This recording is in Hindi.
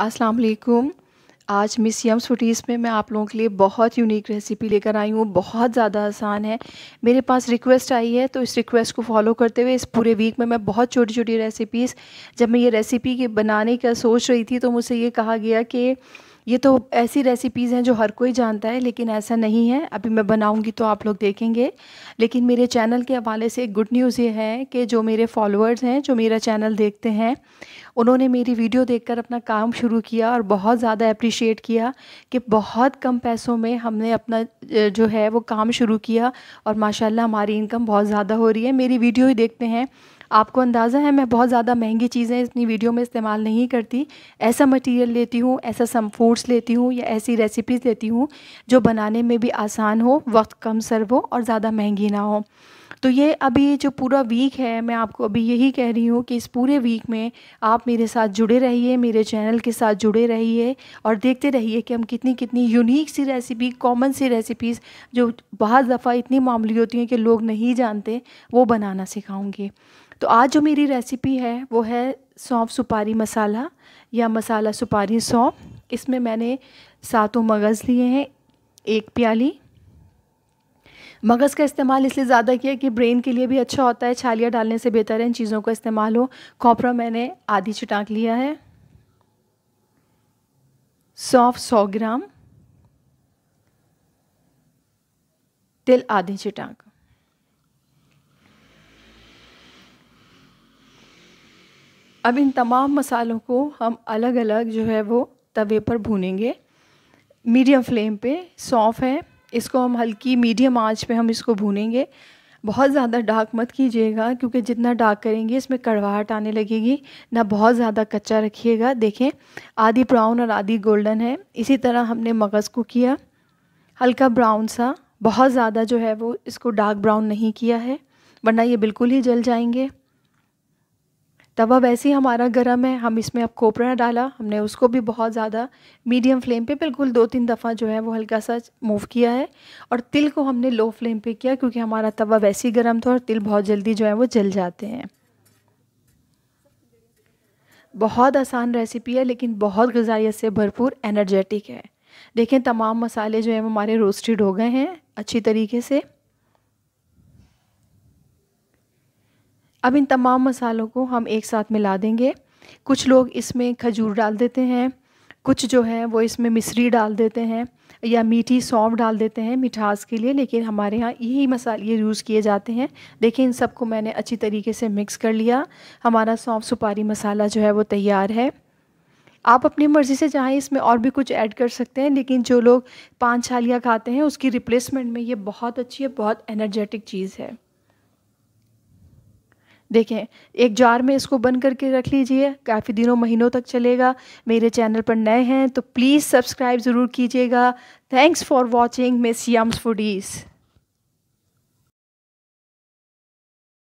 अस्सलाम वालेकुम आज मिस यम्स फूटीज़ में मैं आप लोगों के लिए बहुत यूनिक रेसिपी लेकर आई हूँ बहुत ज़्यादा आसान है मेरे पास रिक्वेस्ट आई है तो इस रिक्वेस्ट को फॉलो करते हुए इस पूरे वीक में मैं बहुत छोटी छोटी रेसिपीज़ जब मैं ये रेसिपी के बनाने का सोच रही थी तो मुझसे ये कहा गया कि ये तो ऐसी रेसिपीज़ हैं जो हर कोई जानता है लेकिन ऐसा नहीं है अभी मैं बनाऊंगी तो आप लोग देखेंगे लेकिन मेरे चैनल के हवाले से एक गुड न्यूज़ ये है कि जो मेरे फॉलोअर्स हैं जो मेरा चैनल देखते हैं उन्होंने मेरी वीडियो देखकर अपना काम शुरू किया और बहुत ज़्यादा अप्रिशिएट किया कि बहुत कम पैसों में हमने अपना जो है वो काम शुरू किया और माशाल्लाह हमारी इनकम बहुत ज़्यादा हो रही है मेरी वीडियो ही देखते हैं आपको अंदाज़ा है मैं बहुत ज़्यादा महंगी चीज़ें अपनी वीडियो में इस्तेमाल नहीं करती ऐसा मटेरियल लेती हूँ ऐसा सम फूड्स लेती हूँ या ऐसी रेसिपीज़ लेती हूँ जो बनाने में भी आसान हो वक्त कम सर्व हो और ज़्यादा महंगी ना हो तो ये अभी जो पूरा वीक है मैं आपको अभी यही कह रही हूँ कि इस पूरे वीक में आप मेरे साथ जुड़े रहिए मेरे चैनल के साथ जुड़े रहिए और देखते रहिए कि हम कितनी कितनी यूनिक सी रेसिपी कॉमन सी रेसिपीज़ जो बहुत दफ़ा इतनी मामूली होती हैं कि लोग नहीं जानते वो बनाना सिखाऊँगी तो आज जो मेरी रेसिपी है वो है सौंफ सुपारी मसाला या मसाला सुपारी सौंफ इसमें मैंने सातों मगज़ लिए हैं एक प्याली मગજ કા ઇસ્તેમાલ ઇસસે જ્યાદા કિયા કી બ્રેન કે લિયે ભી અચ્છા હોતા હૈ છાલિયા ડાલને સે બેતર હૈ ઇન ચીઝો કો ઇસ્તેમાલ હો કોપરા મેને આધી ચટ્ટાક લિયા હૈ સોફ 100 ગ્રામ તિલ આધી ચટ્ટાક અબ ઇન તમામ મસાલો કો હમ અલગ અલગ જો હે વો તવે પર ભુનેંગે મીડિયમ ફ્લેમ પે સોફ હે इसको हम हल्की मीडियम आंच पे हम इसको भूनेंगे बहुत ज़्यादा डार्क मत कीजिएगा क्योंकि जितना डार्क करेंगे इसमें कड़वाहट आने लगेगी ना बहुत ज़्यादा कच्चा रखिएगा देखें आधी ब्राउन और आधी गोल्डन है इसी तरह हमने मगज़ को किया हल्का ब्राउन सा बहुत ज़्यादा जो है वो इसको डार्क ब्राउन नहीं किया है वरना ये बिल्कुल ही जल जाएंगे तवा वैसे ही हमारा गर्म है हम इसमें अब कोपरा डाला हमने उसको भी बहुत ज़्यादा मीडियम फ्लेम पे बिल्कुल दो तीन दफ़ा जो है वो हल्का सा मूव किया है और तिल को हमने लो फ्लेम पे किया क्योंकि हमारा तवा वैसे ही गर्म था और तिल बहुत जल्दी जो है वो जल जाते हैं बहुत आसान रेसिपी है लेकिन बहुत गजाइत से भरपूर एनर्जेटिक है देखें तमाम मसाले जो है हमारे रोस्टेड हो गए हैं अच्छी तरीके से अब इन तमाम मसालों को हम एक साथ मिला देंगे कुछ लोग इसमें खजूर डाल देते हैं कुछ जो है वो इसमें मिश्री डाल देते हैं या मीठी सौंफ डाल देते हैं मिठास के लिए लेकिन हमारे यहाँ यही मसाले यूज़ किए जाते हैं देखिए इन सबको मैंने अच्छी तरीके से मिक्स कर लिया हमारा सौंफ सुपारी मसाला जो है वो तैयार है आप अपनी मर्ज़ी से चाहें इसमें और भी कुछ ऐड कर सकते हैं लेकिन जो लोग पान छालियाँ खाते हैं उसकी रिप्लेसमेंट में ये बहुत अच्छी है बहुत एनर्जेटिक चीज़ है देखें एक जार में इसको बंद करके रख लीजिए काफ़ी दिनों महीनों तक चलेगा मेरे चैनल पर नए हैं तो प्लीज़ सब्सक्राइब ज़रूर कीजिएगा thanks for watching Miss Yums foodies